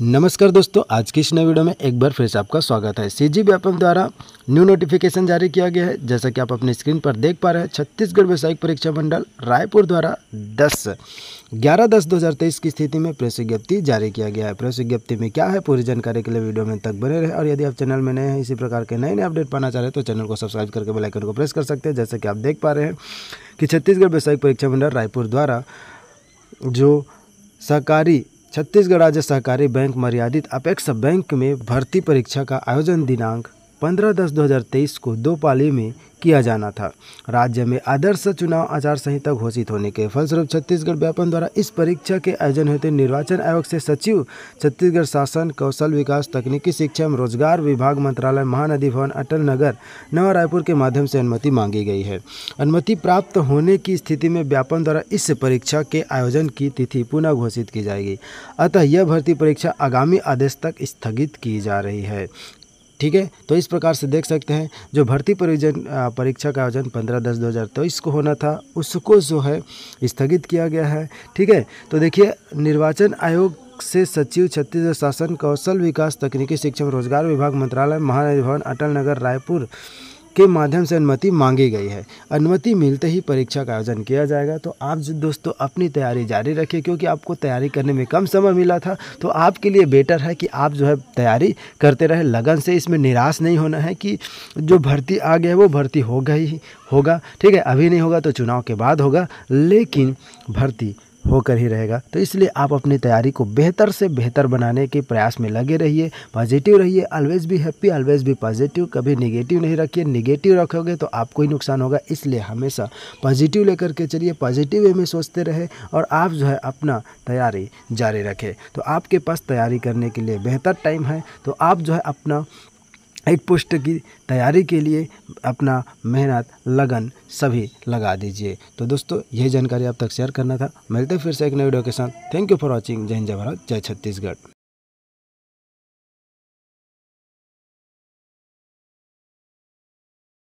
नमस्कार दोस्तों आज की इस नए वीडियो में एक बार फिर से आपका स्वागत है सी जी द्वारा न्यू नोटिफिकेशन जारी किया गया है जैसा कि आप अपने स्क्रीन पर देख पा रहे हैं छत्तीसगढ़ व्यावसायिक परीक्षा मंडल रायपुर द्वारा 10 11 दस 2023 की स्थिति में प्रेस विज्ञप्ति जारी किया गया है प्रेस विज्ञप्ति में क्या है पूरी जानकारी के लिए वीडियो में तक बने रहे और यदि आप चैनल में नए हैं इसी प्रकार के नए नए अपडेट पाना चाह रहे तो चैनल को सब्सक्राइब करके बेलाइकन को प्रेस कर सकते हैं जैसे कि आप देख पा रहे हैं कि छत्तीसगढ़ व्यावसायिक परीक्षा मंडल रायपुर द्वारा जो सहकारी छत्तीसगढ़ राज्य सहकारी बैंक मर्यादित अपेक्ष बैंक में भर्ती परीक्षा का आयोजन दिनांक 15 दस 2023 को दो पाली में किया जाना था राज्य में आदर्श चुनाव आचार संहिता घोषित होने के फलस्वरूप छत्तीसगढ़ व्यापन द्वारा इस परीक्षा के आयोजन हेतु निर्वाचन आयोग से सचिव छत्तीसगढ़ शासन कौशल विकास तकनीकी शिक्षा एवं रोजगार विभाग मंत्रालय महानदी भवन अटल नगर नवा रायपुर के माध्यम से अनुमति मांगी गई है अनुमति प्राप्त होने की स्थिति में व्यापन द्वारा इस परीक्षा के आयोजन की तिथि पुनः घोषित की जाएगी अतः यह भर्ती परीक्षा आगामी आदेश तक स्थगित की जा रही है ठीक है तो इस प्रकार से देख सकते हैं जो भर्ती परिजन परीक्षा का आयोजन पंद्रह दस दो हज़ार तेईस को होना था उसको जो है स्थगित किया गया है ठीक है तो देखिए निर्वाचन आयोग से सचिव छत्तीसगढ़ शासन कौशल विकास तकनीकी शिक्षा रोजगार विभाग मंत्रालय महाराज भवन अटल नगर रायपुर के माध्यम से अनुमति मांगी गई है अनुमति मिलते ही परीक्षा का आयोजन किया जाएगा तो आप जो दोस्तों अपनी तैयारी जारी रखें क्योंकि आपको तैयारी करने में कम समय मिला था तो आपके लिए बेटर है कि आप जो है तैयारी करते रहे लगन से इसमें निराश नहीं होना है कि जो भर्ती आ गया वो भर्ती हो ही होगा ठीक है अभी नहीं होगा तो चुनाव के बाद होगा लेकिन भर्ती होकर ही रहेगा तो इसलिए आप अपनी तैयारी को बेहतर से बेहतर बनाने के प्रयास में लगे रहिए पॉजिटिव रहिए ऑलवेज भी हैप्पी ऑलवेज भी पॉजिटिव कभी निगेटिव नहीं रखिए निगेटिव रखोगे तो आपको ही नुकसान होगा इसलिए हमेशा पॉजिटिव लेकर के चलिए पॉजिटिव वे में सोचते रहे और आप जो है अपना तैयारी जारी रखें तो आपके पास तैयारी करने के लिए बेहतर टाइम है तो आप जो है अपना एक पोस्ट की तैयारी के लिए अपना मेहनत लगन सभी लगा दीजिए तो दोस्तों यही जानकारी आप तक शेयर करना था मिलते फिर से एक नए वीडियो के साथ थैंक यू फॉर वॉचिंग जय हिंद जय भारत जय छत्तीसगढ़